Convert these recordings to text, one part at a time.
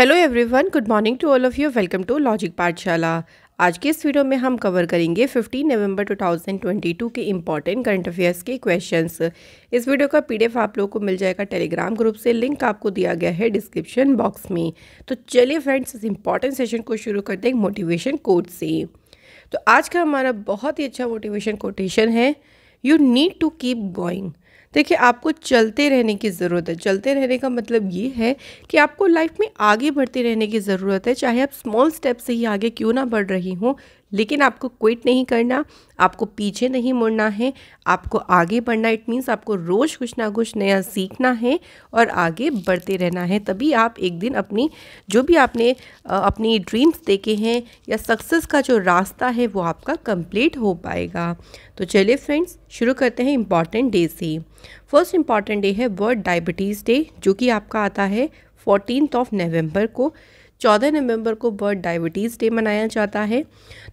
Hello everyone good morning to all of you welcome to logic Pathshala आज के इस video में हम कवर करेंगे 15 नवंबर 2022 के इम्पॉर्टेंट करंट अफेयर्स के क्वेश्चंस इस वीडियो का पीडीएफ आप लोगों को मिल जाएगा टेलीग्राम ग्रुप से लिंक आपको दिया गया है डिस्क्रिप्शन बॉक्स में तो चलिए फ्रेंड्स इस इम्पॉर्टेंट सेशन को शुरू करते हैं मोटिवेशन कोट से तो आज का हमारा बहुत ही अच्छा मोटिवेशन कोटेशन है you need to keep going देखिए आपको चलते रहने की ज़रूरत है चलते रहने का मतलब ये है कि आपको लाइफ में आगे बढ़ते रहने की ज़रूरत है चाहे आप स्मॉल स्टेप से ही आगे क्यों ना बढ़ रही हों लेकिन आपको क्विट नहीं करना आपको पीछे नहीं मुड़ना है आपको आगे बढ़ना इट मीन्स आपको रोज़ कुछ ना कुछ नया सीखना है और आगे बढ़ते रहना है तभी आप एक दिन अपनी जो भी आपने अपनी ड्रीम्स देखे हैं या सक्सेस का जो रास्ता है वो आपका कंप्लीट हो पाएगा तो चलिए फ्रेंड्स शुरू करते हैं इम्पॉर्टेंट डे से फर्स्ट इम्पॉर्टेंट डे है वर्ल्ड डायबिटीज़ डे जो कि आपका आता है फोर्टीन ऑफ नवम्बर को 14 नवंबर को वर्ल्ड डायबिटीज़ डे मनाया जाता है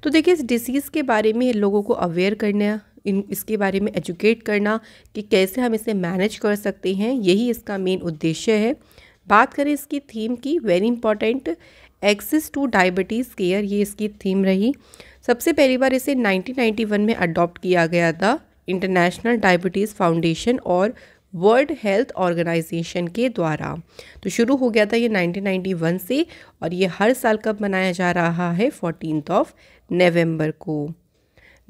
तो देखिए इस डिसीज़ के बारे में लोगों को अवेयर करना इन इसके बारे में एजुकेट करना कि कैसे हम इसे मैनेज कर सकते हैं यही इसका मेन उद्देश्य है बात करें इसकी थीम की very important access to diabetes care ये इसकी थीम रही सबसे पहली बार इसे 1991 में अडॉप्ट किया गया था इंटरनेशनल डायबिटीज़ फाउंडेशन और वर्ल्ड हेल्थ ऑर्गेनाइजेशन के द्वारा तो शुरू हो गया था ये 1991 से और ये हर साल कब मनाया जा रहा है फोर्टीन ऑफ नवम्बर को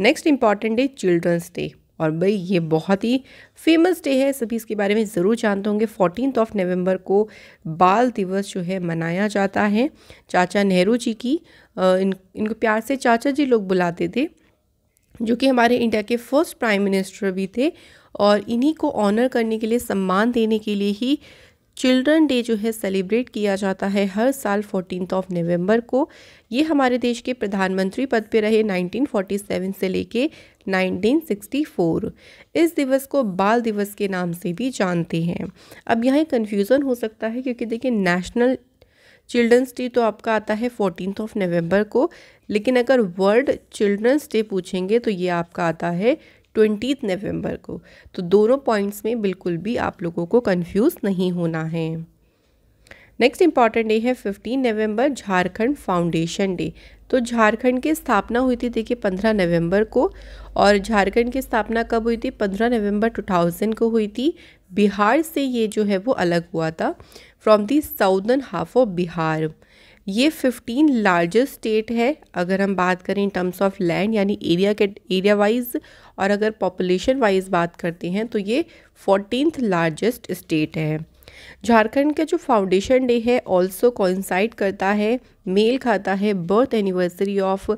next important day children's day और भाई ये बहुत ही फेमस डे है सभी इसके बारे में ज़रूर जानते होंगे फोर्टीन ऑफ नवंबर को बाल दिवस जो है मनाया जाता है चाचा नेहरू जी की इन इनको प्यार से चाचा जी लोग बुलाते थे जो कि हमारे इंडिया के फर्स्ट प्राइम मिनिस्टर भी थे और इन्हीं को ऑनर करने के लिए सम्मान देने के लिए ही चिल्ड्रन डे जो है सेलिब्रेट किया जाता है हर साल फोर्टीन ऑफ नवंबर को ये हमारे देश के प्रधानमंत्री पद पर रहे 1947 से लेके 1964 इस दिवस को बाल दिवस के नाम से भी जानते हैं अब यहाँ कन्फ्यूज़न हो सकता है क्योंकि देखिए नेशनल चिल्ड्रंस डे तो आपका आता है फोर्टीन ऑफ नवंबर को लेकिन अगर वर्ल्ड चिल्ड्रंस डे पूछेंगे तो ये आपका आता है ट्वेंटी नवंबर को तो दोनों पॉइंट्स में बिल्कुल भी आप लोगों को कंफ्यूज नहीं होना है नेक्स्ट इंपॉर्टेंट डे है fifteen November Jharkhand foundation day तो झारखंड की स्थापना हुई थी देखिए पंद्रह नवंबर को और झारखंड की स्थापना कब हुई थी पंद्रह नवंबर थाउजेंड को हुई थी बिहार से ये जो है वो अलग हुआ था from the southern half of Bihar ये 15 लार्जेस्ट स्टेट है अगर हम बात करें इन टर्म्स ऑफ लैंड यानी एरिया के एरिया वाइज और अगर पॉपुलेशन वाइज बात करते हैं तो ये फोर्टीन लार्जेस्ट स्टेट है झारखंड का जो फाउंडेशन डे है ऑल्सो कॉन्साइड करता है मेल खाता है birth anniversary of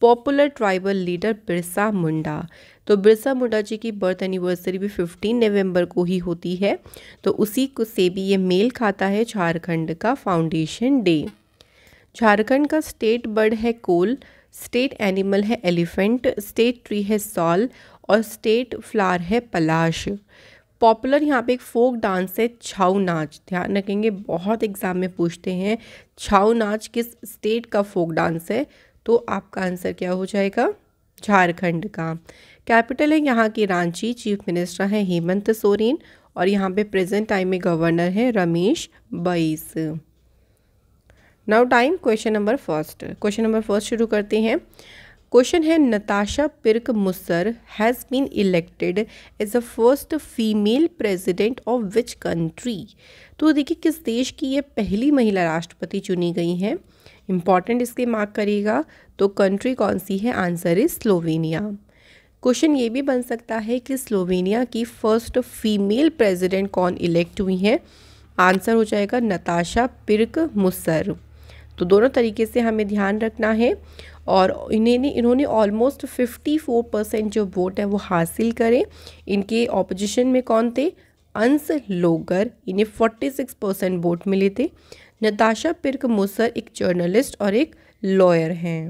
popular tribal leader Birsa Munda तो बिरसा मुंडा जी की बर्थ एनिवर्सरी भी 15 नवंबर को ही होती है तो उसी को से भी ये मेल खाता है झारखंड का फाउंडेशन डे झारखंड का स्टेट बर्ड है कोल स्टेट एनिमल है एलिफेंट स्टेट ट्री है सॉल और स्टेट फ्लावर है पलाश पॉपुलर यहाँ पे एक फोक डांस है छाऊ नाच ध्यान रखेंगे बहुत एग्ज़ाम में पूछते हैं छाऊ नाच किस स्टेट का फोक डांस है तो आपका आंसर क्या हो जाएगा झारखंड का कैपिटल है यहाँ की रांची चीफ मिनिस्टर हैं हेमंत सोरेन और यहाँ पे प्रेजेंट टाइम में गवर्नर हैं Ramesh Bais now time question number first question number first शुरू करते हैं क्वेश्चन है Natasha Pirc Musar has been elected as a first female president of which country तो देखिए किस देश की ये पहली महिला राष्ट्रपति चुनी गई हैं इम्पॉर्टेंट इसके मार्क करेगा तो कंट्री कौन सी है आंसर इज स्लोवेनिया क्वेश्चन ये भी बन सकता है कि स्लोवेनिया की फर्स्ट फीमेल प्रेसिडेंट कौन इलेक्ट हुई हैं आंसर हो जाएगा नताशा पिर्क मुसर तो दोनों तरीके से हमें ध्यान रखना है और इन्हें इन्होंने ऑलमोस्ट 54 परसेंट जो वोट है वो हासिल करें इनके ऑपोजिशन में कौन थे अंस लोगर इन्हें 46 परसेंट वोट मिले थे नताशा पिर्क मुसर एक जर्नलिस्ट और एक लॉयर हैं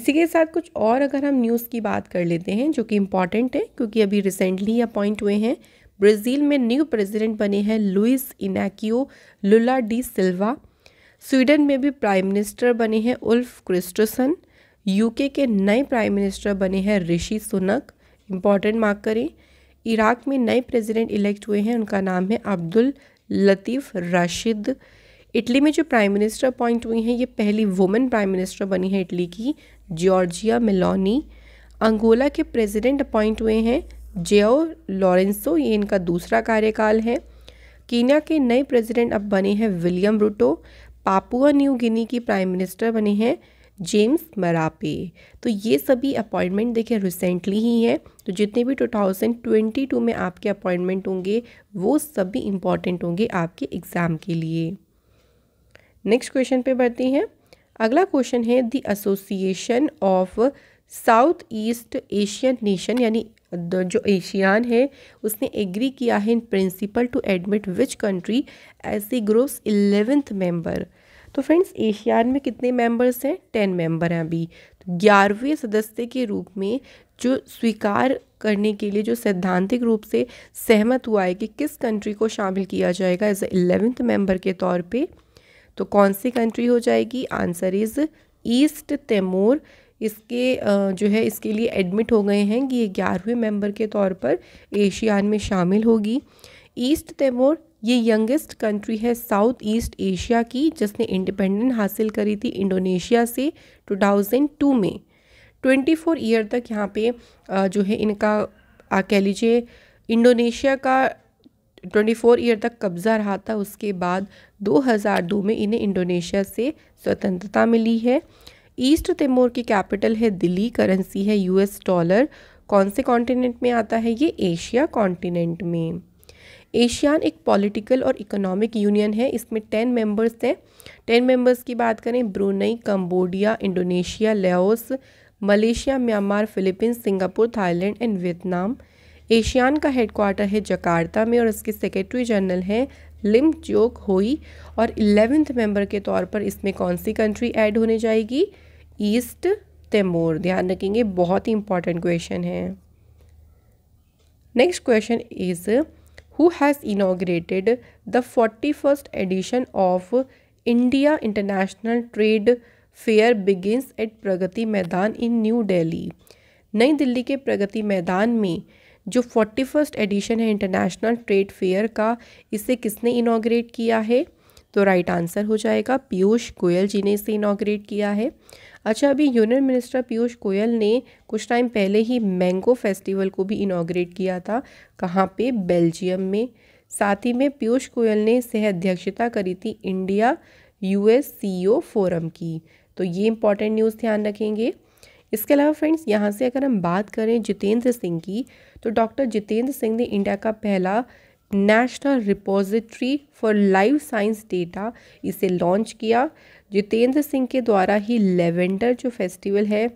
इसी के साथ कुछ और अगर हम न्यूज़ की बात कर लेते हैं जो कि इम्पॉर्टेंट है क्योंकि अभी रिसेंटली अपॉइंट हुए हैं ब्राज़ील में न्यू प्रेसिडेंट बने हैं Luiz Inacio Lula da Silva Sweden में भी प्राइम मिनिस्टर बने हैं उल्फ क्रिस्टसन यूके के नए प्राइम मिनिस्टर बने हैं ऋषि सुनक इम्पॉर्टेंट मार्क करें इराक में नए प्रेसिडेंट इलेक्ट हुए हैं उनका नाम है अब्दुल लतीफ़ राशिद इटली में जो प्राइम मिनिस्टर अपॉइंट हुई हैं ये पहली वुमेन प्राइम मिनिस्टर बनी है इटली की जॉर्जिया मिलोनी अंगोला के प्रेसिडेंट अपॉइंट हुए हैं जेओ लॉरेंसो ये इनका दूसरा कार्यकाल है कीनिया के नए प्रेसिडेंट अब बने हैं William Ruto Papua New Guinea की प्राइम मिनिस्टर बने हैं जेम्स मरापे तो ये सभी अपॉइंटमेंट देखिए रिसेंटली ही हैं तो जितने भी 2022 में आपके अपॉइंटमेंट होंगे वो सभी इम्पॉर्टेंट होंगे आपके एग्ज़ाम के लिए नेक्स्ट क्वेश्चन पे बढ़ते हैं अगला क्वेश्चन है the Association of South East Asian nation यानी जो एशियान है उसने एग्री किया है in principle to admit which country as a gross eleventh member तो फ्रेंड्स एशियान में कितने मेंबर्स हैं टेन मेंबर हैं अभी तो ग्यारहवें सदस्य के रूप में जो स्वीकार करने के लिए जो सैद्धांतिक रूप से सहमत हुआ है कि किस कंट्री को शामिल किया जाएगा एज एलेवेंथ मेंबर के तौर पे तो कौन सी कंट्री हो जाएगी आंसर इज़ ईस्ट तैमोर इसके जो है इसके लिए एडमिट हो गए हैं कि ये ग्यारहवें मेंबर के तौर पर एशियान में शामिल होगी ईस्ट तैमोर ये यंगेस्ट कंट्री है साउथ ईस्ट एशिया की जिसने इंडिपेंडेंट हासिल करी थी इंडोनेशिया से 2002 में 24 ईयर तक यहाँ पे जो है इनका आ कह लीजिए इंडोनेशिया का 24 ईयर तक कब्ज़ा रहा था उसके बाद 2002 में इन्हें इंडोनेशिया से स्वतंत्रता मिली है ईस्ट तिमोर की कैपिटल है दिल्ली करेंसी है यूएस डॉलर कौन से कॉन्टिनेंट में आता है ये एशिया कॉन्टिनेंट में एशियान एक पॉलिटिकल और इकोनॉमिक यूनियन है इसमें टेन मेंबर्स हैं टेन मेंबर्स की बात करें Brunei Cambodia Indonesia Laos Malaysia Myanmar Philippines Singapore Thailand and Vietnam ASEAN का हेडक्वार्टर है जकार्ता में और इसके सेक्रेटरी जनरल हैं लिम चोक होई और इलेवेंथ मेंबर के तौर पर इसमें कौन सी कंट्री ऐड होने जाएगी ईस्ट तैमूर ध्यान रखेंगे बहुत ही इंपॉर्टेंट क्वेश्चन है next question is who has inaugurated the forty first edition of India international trade fair begins at Pragati Maidan in new Delhi नई दिल्ली के प्रगति मैदान में जो फोर्टी फर्स्ट एडिशन है इंटरनेशनल ट्रेड फेयर का इसे किसने इनाग्रेट किया है तो राइट आंसर हो जाएगा पीयूष गोयल जी ने इसे इनाग्रेट किया है अच्छा अभी यूनियन मिनिस्टर पीयूष गोयल ने कुछ टाइम पहले ही मैंगो फेस्टिवल को भी इनाग्रेट किया था कहाँ पे बेल्जियम में साथ ही में पीयूष गोयल ने सह अध्यक्षता करी थी इंडिया यूएस सीईओ फोरम की तो ये इंपॉर्टेंट न्यूज़ ध्यान रखेंगे इसके अलावा फ्रेंड्स यहाँ से अगर हम बात करें जितेंद्र सिंह की तो डॉक्टर जितेंद्र सिंह ने इंडिया का पहला national repository for life science data इसे लॉन्च किया जितेंद्र सिंह के द्वारा ही लेवेंडर जो फेस्टिवल है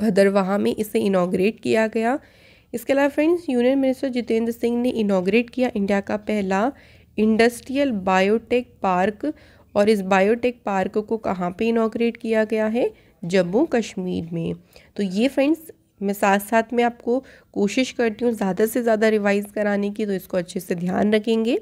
भद्रवाह में इसे इनाग्रेट किया गया इसके अलावा friends union minister Jitendra Singh ने इनाग्रेट किया इंडिया का पहला इंडस्ट्रियल बायोटेक पार्क और इस बायोटेक पार्क को कहाँ पे इनाग्रेट किया गया है जम्मू कश्मीर में तो ये फ्रेंड्स मैं साथ साथ में आपको कोशिश करती हूँ ज़्यादा से ज़्यादा रिवाइज़ कराने की तो इसको अच्छे से ध्यान रखेंगे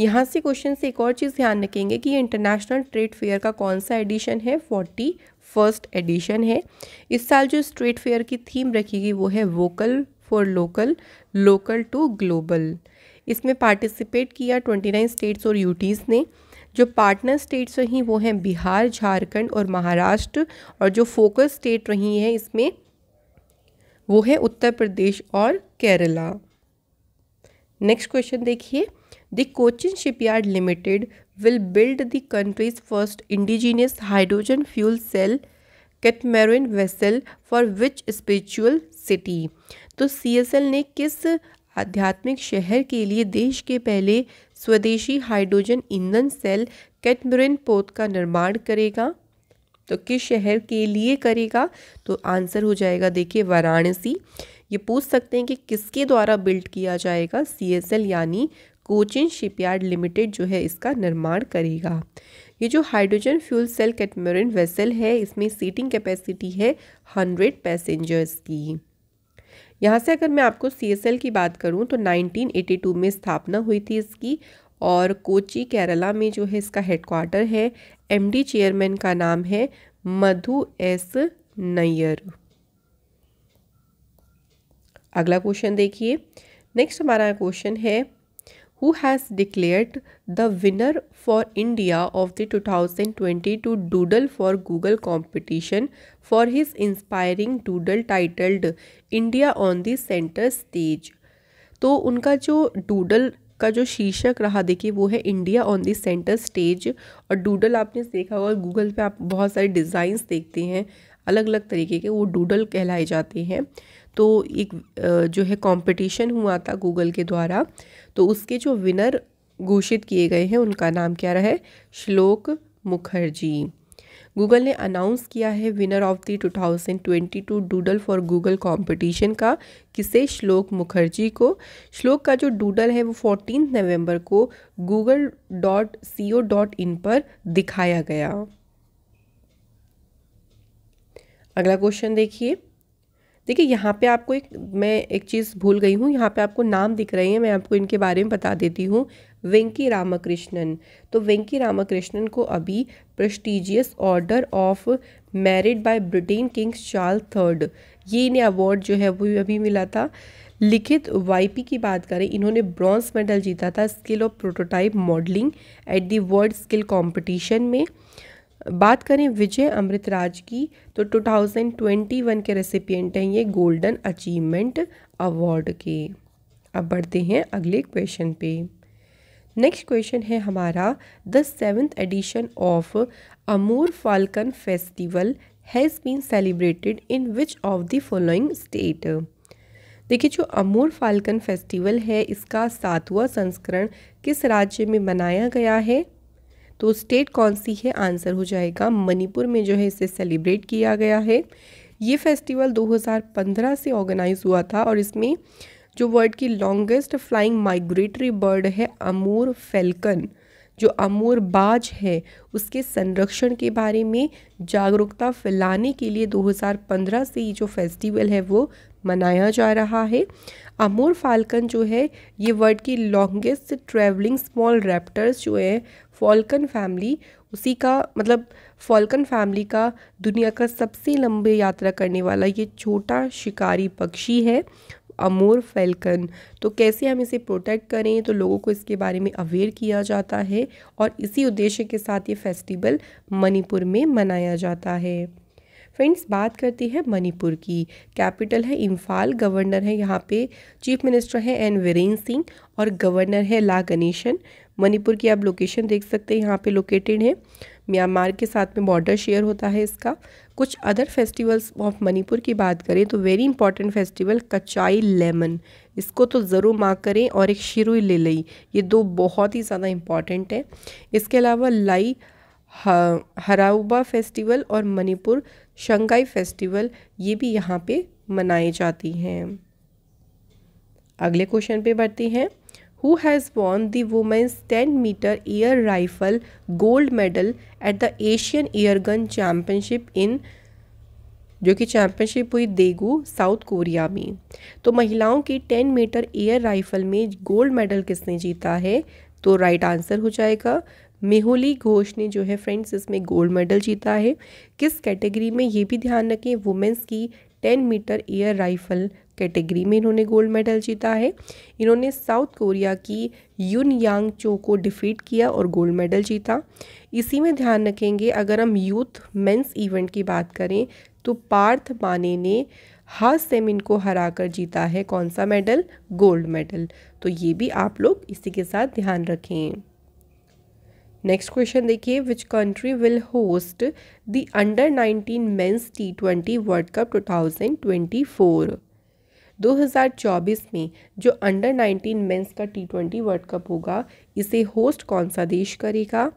यहाँ से क्वेश्चन से एक और चीज़ ध्यान रखेंगे कि इंटरनेशनल ट्रेड फेयर का कौन सा एडिशन है फोर्टी फर्स्ट एडिशन है इस साल जो स्ट्रेट फेयर की थीम रखी गई वो है vocal for local local to global इसमें पार्टिसिपेट किया ट्वेंटी नाइन स्टेट्स और यूटीज़ ने जो पार्टनर स्टेट्स रहीं वो हैं बिहार झारखंड और महाराष्ट्र और जो फोकस स्टेट रही हैं इसमें वो है उत्तर प्रदेश और केरला नेक्स्ट क्वेश्चन देखिए the Cochin shipyard limited will build the country's first indigenous hydrogen fuel cell catamaran vessel for which spiritual city तो सी एस एल ने किस आध्यात्मिक शहर के लिए देश के पहले स्वदेशी हाइड्रोजन ईंधन सेल कैटमरिन पोत का निर्माण करेगा तो किस शहर के लिए करेगा तो आंसर हो जाएगा देखिए वाराणसी ये पूछ सकते हैं कि किसके द्वारा बिल्ड किया जाएगा एल यानी कोचिन शिपयार्ड लिमिटेड जो है इसका निर्माण करेगा ये जो hydrogen fuel cell catamaran vessel है इसमें सीटिंग कैपेसिटी है हंड्रेड पैसेंजर्स की यहाँ से अगर मैं आपको सी की बात करूँ तो 1982 में स्थापना हुई थी इसकी और कोची केरला में जो है इसका हेडक्वार्टर है एमडी चेयरमैन का नाम है मधु एस नैयर अगला क्वेश्चन देखिए नेक्स्ट हमारा क्वेश्चन है who has declared the winner for India of the 2022 Doodle for Google competition for his inspiring doodle titled India on the Center Stage. तो उनका जो डूडल का जो शीर्षक रहा देखिए वो है India on the centre stage और डूडल आपने देखा होगा गूगल पे आप बहुत सारे डिज़ाइंस देखते हैं अलग अलग तरीके के वो डूडल कहलाए जाते हैं तो एक जो है कंपटीशन हुआ था गूगल के द्वारा तो उसके जो विनर घोषित किए गए हैं उनका नाम क्या रहा है श्लोक मुखर्जी गूगल ने अनाउंस किया है winner of the 2022 doodle for Google competition का किसे श्लोक मुखर्जी को श्लोक का जो डूडल है वो 14 नवंबर को Google dot C O dot in पर दिखाया गया अगला क्वेश्चन देखिए देखिए यहाँ पे आपको एक मैं एक चीज़ भूल गई हूँ यहाँ पे आपको नाम दिख रहे हैं मैं आपको इनके बारे में बता देती हूँ वेंकी रामाकृष्णन तो वेंकी रामाकृष्णन को अभी prestigious order of merit by Britain King's Charles third ये इन्हें अवार्ड जो है वो अभी मिला था लिखित वाईपी की बात करें इन्होंने ब्रॉन्ज मेडल जीता था skill of prototype modelling at the world skill competition में बात करें विजय अमृतराज की तो 2021 के रेसिपियंट हैं ये गोल्डन अचीवमेंट अवार्ड के अब बढ़ते हैं अगले क्वेश्चन पे नेक्स्ट क्वेश्चन है हमारा the seventh edition of Amur falcon festival has been celebrated in which of the following state देखिए जो अमूर फाल्कन फेस्टिवल है इसका सातवां संस्करण किस राज्य में मनाया गया है तो स्टेट कौन सी है आंसर हो जाएगा मणिपुर में जो है इसे सेलिब्रेट किया गया है ये फेस्टिवल 2015 से ऑर्गेनाइज हुआ था और इसमें जो वर्ल्ड की लॉन्गेस्ट फ्लाइंग माइग्रेटरी बर्ड है अमूर फेल्कन जो अमूर बाज है उसके संरक्षण के बारे में जागरूकता फैलाने के लिए 2015 से ये जो फेस्टिवल है वो मनाया जा रहा है अमूर फाल्कन जो है ये वर्ल्ड की लॉन्गेस्ट ट्रैवलिंग स्मॉल रैप्टर्स जो है फॉल्कन फैमिली उसी का मतलब फॉल्कन फैमिली का दुनिया का सबसे लंबे यात्रा करने वाला ये छोटा शिकारी पक्षी है अमोर फैल्कन तो कैसे हम इसे प्रोटेक्ट करें तो लोगों को इसके बारे में अवेयर किया जाता है और इसी उद्देश्य के साथ ये फेस्टिवल मणिपुर में मनाया जाता है फ्रेंड्स बात करते हैं मणिपुर की कैपिटल है इम्फाल गवर्नर है यहाँ पे चीफ मिनिस्टर है एन वीरेन सिंह और गवर्नर है ला गणेशन मणिपुर की आप लोकेशन देख सकते हैं यहाँ पे लोकेटेड है म्यांमार के साथ में बॉर्डर शेयर होता है इसका कुछ अदर फेस्टिवल्स ऑफ मणिपुर की बात करें तो very important festival Kachai lemon इसको तो ज़रूर मार्क करें और एक शिरुई ले लई ये दो बहुत ही ज़्यादा इम्पॉर्टेंट है इसके अलावा लाई हराउबा फेस्टिवल और मणिपुर शंघाई फेस्टिवल ये भी यहाँ पे मनाई जाती हैं अगले क्वेश्चन पे बढ़ती हैं who has won the women's 10 meter air rifle gold medal at the Asian gun Championship in जो कि चैम्पियनशिप हुई देगू साउथ कोरिया में तो महिलाओं की 10 मीटर एयर राइफल में गोल्ड मेडल किसने जीता है तो राइट आंसर हो जाएगा मेहुली घोष ने जो है फ्रेंड्स इसमें गोल्ड मेडल जीता है किस कैटेगरी में ये भी ध्यान रखें वुमेंस की 10 मीटर एयर राइफल कैटेगरी में इन्होंने गोल्ड मेडल जीता है इन्होंने साउथ कोरिया की यून यांग चो को डिफीट किया और गोल्ड मेडल जीता इसी में ध्यान रखेंगे अगर हम यूथ मेंस इवेंट की बात करें तो पार्थ माने ने हा सेमिन को हरा कर जीता है कौन सा मेडल गोल्ड मेडल तो ये भी आप लोग इसी के साथ ध्यान रखें नेक्स्ट क्वेश्चन देखिए which country will host the under 19 men's T twenty world cup 2024 2024 में जो अंडर 19 मेंस का टी ट्वेंटी वर्ल्ड कप होगा इसे होस्ट कौन सा देश करेगा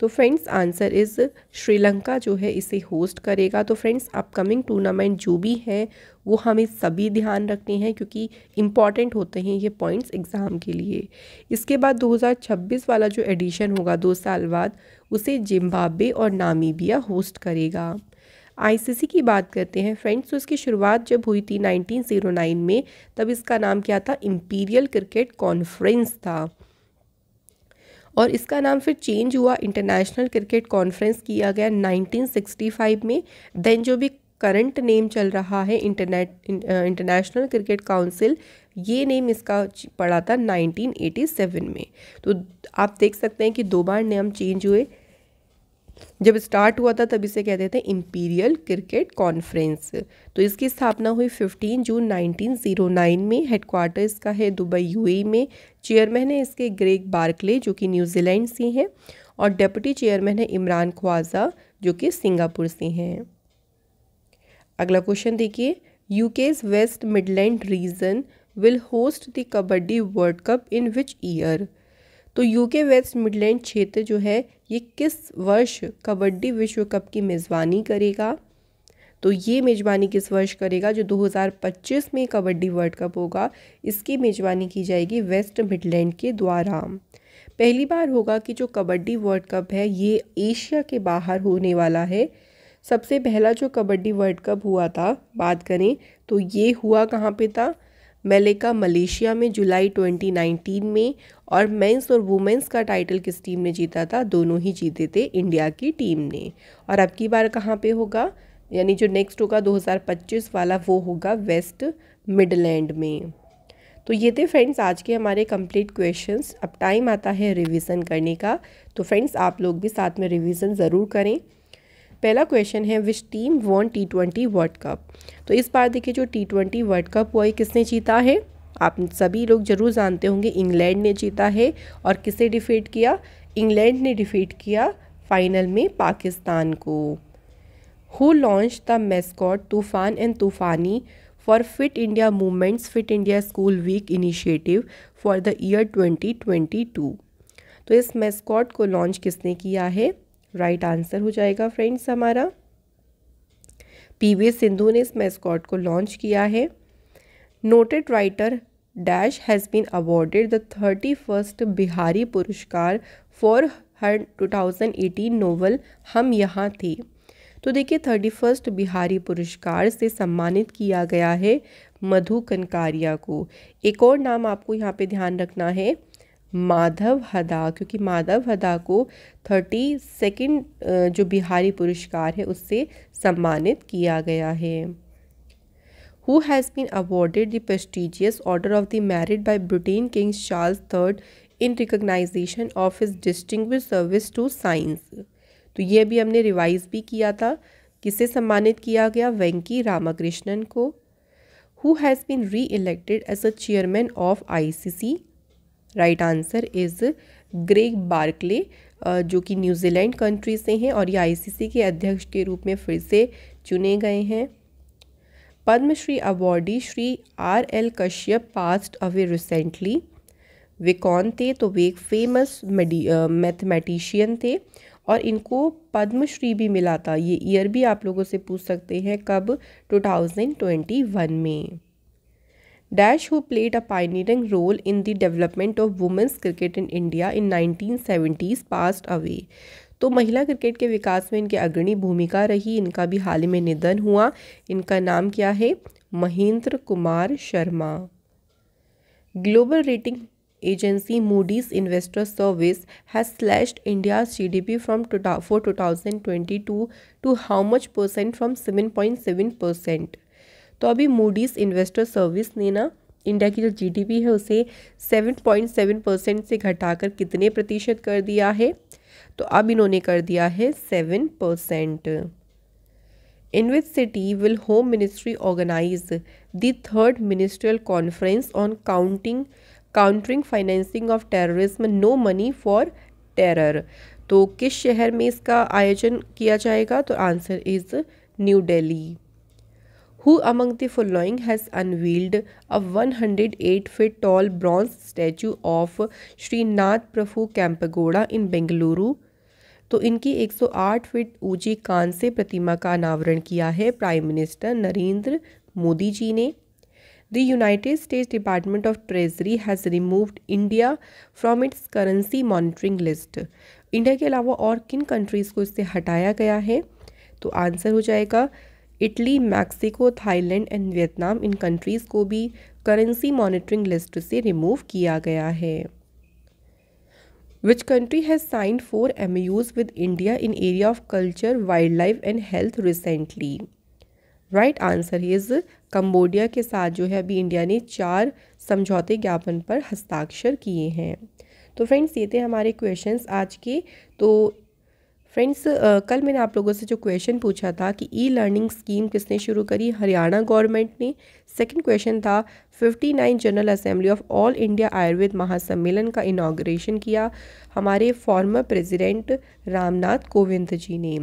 तो फ्रेंड्स आंसर इज़ श्रीलंका जो है इसे होस्ट करेगा तो फ्रेंड्स अपकमिंग टूर्नामेंट जो भी हैं वो हमें सभी ध्यान रखने हैं क्योंकि इम्पॉर्टेंट होते हैं ये पॉइंट्स एग्ज़ाम के लिए इसके बाद 2026 वाला जो एडिशन होगा दो साल बाद उसे जिम्बाब्वे और नामीबिया होस्ट करेगा आईसीसी की बात करते हैं फ्रेंड्स तो इसकी शुरुआत जब हुई थी 1909 में तब इसका नाम क्या था इम्पीरियल क्रिकेट कॉन्फ्रेंस था और इसका नाम फिर चेंज हुआ इंटरनेशनल क्रिकेट कॉन्फ्रेंस किया गया 1965 में देन जो भी करंट नेम चल रहा है इंटरनेट इंटरनेशनल क्रिकेट काउंसिल ये नेम इसका पड़ा था 1987 में तो आप देख सकते हैं कि दो बार नेम चेंज हुए जब स्टार्ट हुआ था तब इसे कहते थे इम्पीरियल क्रिकेट कॉन्फ्रेंस तो इसकी स्थापना हुई 15 जून 1909 में हेडक्वार्टर इसका है दुबई यूएई e में चेयरमैन है इसके ग्रेग बार्कले जो कि न्यूजीलैंड से हैं और डेप्यूटी चेयरमैन है इमरान ख्वाजा जो कि सिंगापुर से हैं अगला क्वेश्चन देखिए UK's west midland region will host the kabaddi world cup in which year तो यूके वेस्ट मिडलैंड क्षेत्र जो है ये किस वर्ष कबड्डी विश्व कप की मेज़बानी करेगा तो ये मेज़बानी किस वर्ष करेगा जो 2025 में कबड्डी वर्ल्ड कप होगा इसकी मेज़बानी की जाएगी वेस्ट मिडलैंड के द्वारा पहली बार होगा कि जो कबड्डी वर्ल्ड कप है ये एशिया के बाहर होने वाला है सबसे पहला जो कबड्डी वर्ल्ड कप हुआ था बात करें तो ये हुआ कहाँ पे था मेलेका मलेशिया में जुलाई 2019 में और मेंस और वुमेंस का टाइटल किस टीम ने जीता था दोनों ही जीते थे इंडिया की टीम ने और अब की बार कहाँ पे होगा यानी जो नेक्स्ट होगा 2025 वाला वो होगा वेस्ट मिडलैंड में तो ये थे फ्रेंड्स आज के हमारे कंप्लीट क्वेश्चंस अब टाइम आता है रिवीजन करने का तो फ्रेंड्स आप लोग भी साथ में रिवीजन ज़रूर करें पहला क्वेश्चन है which team won T twenty world cup तो इस बार देखिए जो टी ट्वेंटी वर्ल्ड कप हुआ है किसने जीता है आप सभी लोग जरूर जानते होंगे इंग्लैंड ने जीता है और किसे डिफीट किया इंग्लैंड ने डिफीट किया फाइनल में पाकिस्तान को who launch the mascot Toofan and Toofani for fit India movements fit India school week initiative for the year 2022 तो इस मेस्कॉट को लॉन्च किसने किया है राइट right आंसर हो जाएगा फ्रेंड्स हमारा पीवी सिंधु ने इस मैस्कॉट को लॉन्च किया है noted writer dash has been awarded the thirty first Bihari Puraskar for her 2018 novel हम यहाँ थे तो देखिए थर्टी फर्स्ट बिहारी पुरस्कार से सम्मानित किया गया है मधु कनकारिया को एक और नाम आपको यहाँ पे ध्यान रखना है माधव हदा क्योंकि माधव हदा को थर्टी सेकेंड जो बिहारी पुरस्कार है उससे सम्मानित किया गया है who has been awarded the prestigious order of the merit by Britain King's Charles third in recognition of his distinguished service to science तो ये भी हमने रिवाइज भी किया था किसे सम्मानित किया गया वेंकी रामाकृष्णन को who has been reelected as a chairman of I C C right answer is Greg Barclay जो कि न्यूजीलैंड कंट्री से हैं और ये आईसीसी के अध्यक्ष के रूप में फिर से चुने गए हैं Padma Shri awardee Shri R L Kashyap passed away recently वे कौन थे तो वे एक फेमस मैथमेटिशियन थे और इनको पद्मश्री भी मिला था ये ईयर भी आप लोगों से पूछ सकते हैं कब 2021 में dash who played a pioneering role in the development of women's cricket in India in nineteen seventies passed away तो महिला क्रिकेट के विकास में इनकी अग्रणी भूमिका रही इनका भी हाल ही में निधन हुआ इनका नाम क्या है Mahendra Kumar Sharma global rating agency Moody's investor service has slashed India G D P from four two thousand twenty two to how much percent from seven point seven percent तो अभी मूडीज इन्वेस्टर सर्विस ने ना इंडिया की जो GDP है उसे seven point seven percent से घटाकर कितने प्रतिशत कर दिया है तो अब इन्होंने कर दिया है seven percent in which city will home ministry organize the third ministerial conference on counting countering financing of terrorism no money for terror तो किस शहर में इसका आयोजन किया जाएगा तो answer is new Delhi who among the following has unveiled a 108 feet tall bronze statue of Sri Nath Prabhu Kempegowda in Bengaluru तो इनकी 108 फीट ऊंची से प्रतिमा का अनावरण किया है प्राइम मिनिस्टर नरेंद्र मोदी जी ने the United States department of treasury has removed India from its currency monitoring list India के अलावा और किन कंट्रीज़ को इससे हटाया गया है तो आंसर हो जाएगा Italy Mexico Thailand and Vietnam इन कंट्रीज़ को भी करेंसी मॉनिटरिंग लिस्ट से रिमूव किया गया है which has signed four MoUs with India in area of culture wildlife and health recently right answer is Cambodia के साथ जो है अभी इंडिया ने चार समझौते ज्ञापन पर हस्ताक्षर किए हैं तो फ्रेंड्स ये थे हमारे क्वेश्चंस आज के तो फ्रेंड्स कल मैंने आप लोगों से जो क्वेश्चन पूछा था कि ई लर्निंग स्कीम किसने शुरू करी हरियाणा गवर्नमेंट ने सेकंड क्वेश्चन था 59 general assembly of all India Ayurveda Mahasammelan का इनाग्रेशन किया हमारे फॉर्मर प्रेसिडेंट रामनाथ कोविंद जी ने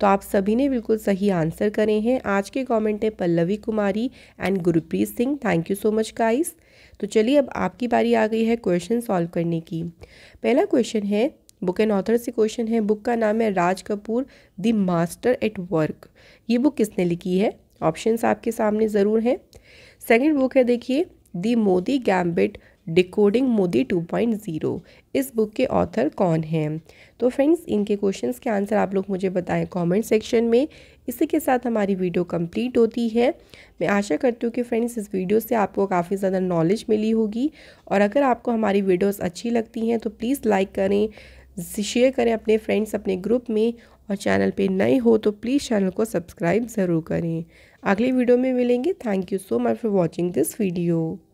तो आप सभी ने बिल्कुल सही आंसर करे हैं आज के कमेंट है Pallavi Kumari and Gurpreet Singh thank you so much guys तो चलिए अब आपकी बारी आ गई है क्वेश्चन सॉल्व करने की पहला क्वेश्चन है बुक एंड ऑथर से क्वेश्चन है बुक का नाम है Raj Kapoor the master at work ये बुक किसने लिखी है ऑप्शंस आपके सामने ज़रूर हैं सेकंड बुक है देखिए the Modi gambit decoding Modi 2.0 इस बुक के ऑथर कौन हैं तो फ्रेंड्स इनके क्वेश्चंस के आंसर आप लोग मुझे बताएं कमेंट सेक्शन में इसी के साथ हमारी वीडियो कंप्लीट होती है मैं आशा करती हूँ कि फ्रेंड्स इस वीडियो से आपको काफ़ी ज़्यादा नॉलेज मिली होगी और अगर आपको हमारी वीडियोस अच्छी लगती हैं तो प्लीज़ लाइक करें शेयर करें अपने फ्रेंड्स अपने ग्रुप में और चैनल पे नए हो तो प्लीज़ चैनल को सब्सक्राइब ज़रूर करें अगली वीडियो में मिलेंगे thank you so much for watching this video